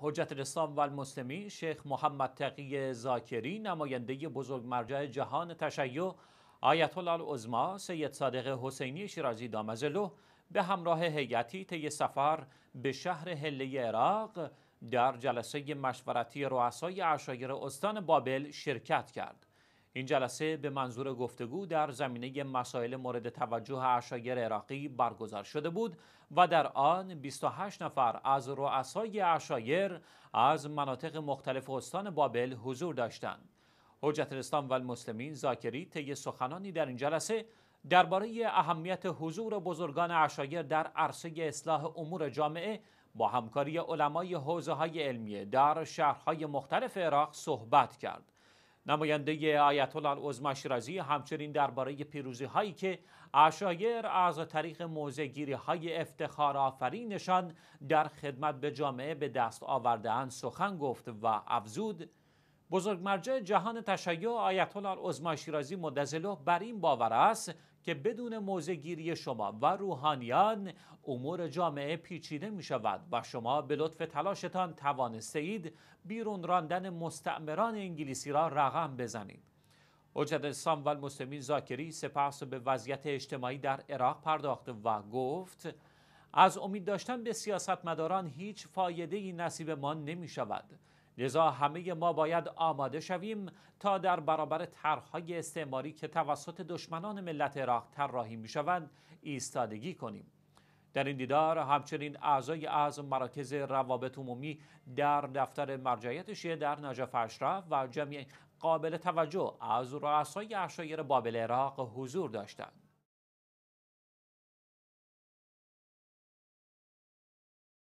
حجت الاسلام و شیخ محمد تقی زاکری نماینده بزرگ مرجع جهان تشیع آیت الله العظما سید صادق حسینی شیرازی دامزلو به همراه هیئتی طی سفر به شهر هله عراق در جلسه مشورتی رؤسای عشایر استان بابل شرکت کرد این جلسه به منظور گفتگو در زمینه مسائل مورد توجه عشایر عراقی برگزار شده بود و در آن 28 نفر از رؤسای عشایر از مناطق مختلف استان بابل حضور داشتند. حجت الاسلام و المسلمین زاکری طی سخنانی در این جلسه درباره اهمیت حضور بزرگان عشایر در عرصه اصلاح امور جامعه با همکاری علمای حوزه های علمیه در شهرهای مختلف عراق صحبت کرد. نماینده آیت الله عظما شیرازی همچنین درباره پیروزی هایی که اشایر از طریق موزگیری های افتخار آفرینشان در خدمت به جامعه به دست آوردهاند سخن گفت و افزود بزرگ مرجع جهان تشیع آیت الله عظما شیرازی مدظله بر این باور است که بدون موضع گیری شما و روحانیان امور جامعه پیچیده می شود و شما به لطف تلاشتان توانسته بیرون راندن مستعمران انگلیسی را رقم بزنید. حجت اسلام و المسلمین زاکری سپس به وضعیت اجتماعی در عراق پرداخت و گفت از امید داشتن به سیاستمداران هیچ فایده ای نصیب ما نمی شود. لذا همه ما باید آماده شویم تا در برابر طرحهای استعماری که توسط دشمنان ملت عراق طراحی میشوند ایستادگی کنیم در این دیدار همچنین اعضای از مراکز روابط عمومی در دفتر مرجعیت شیعه در نجف اشرف و جمعی قابل توجه از رؤسای اشایر بابل عراق حضور داشتند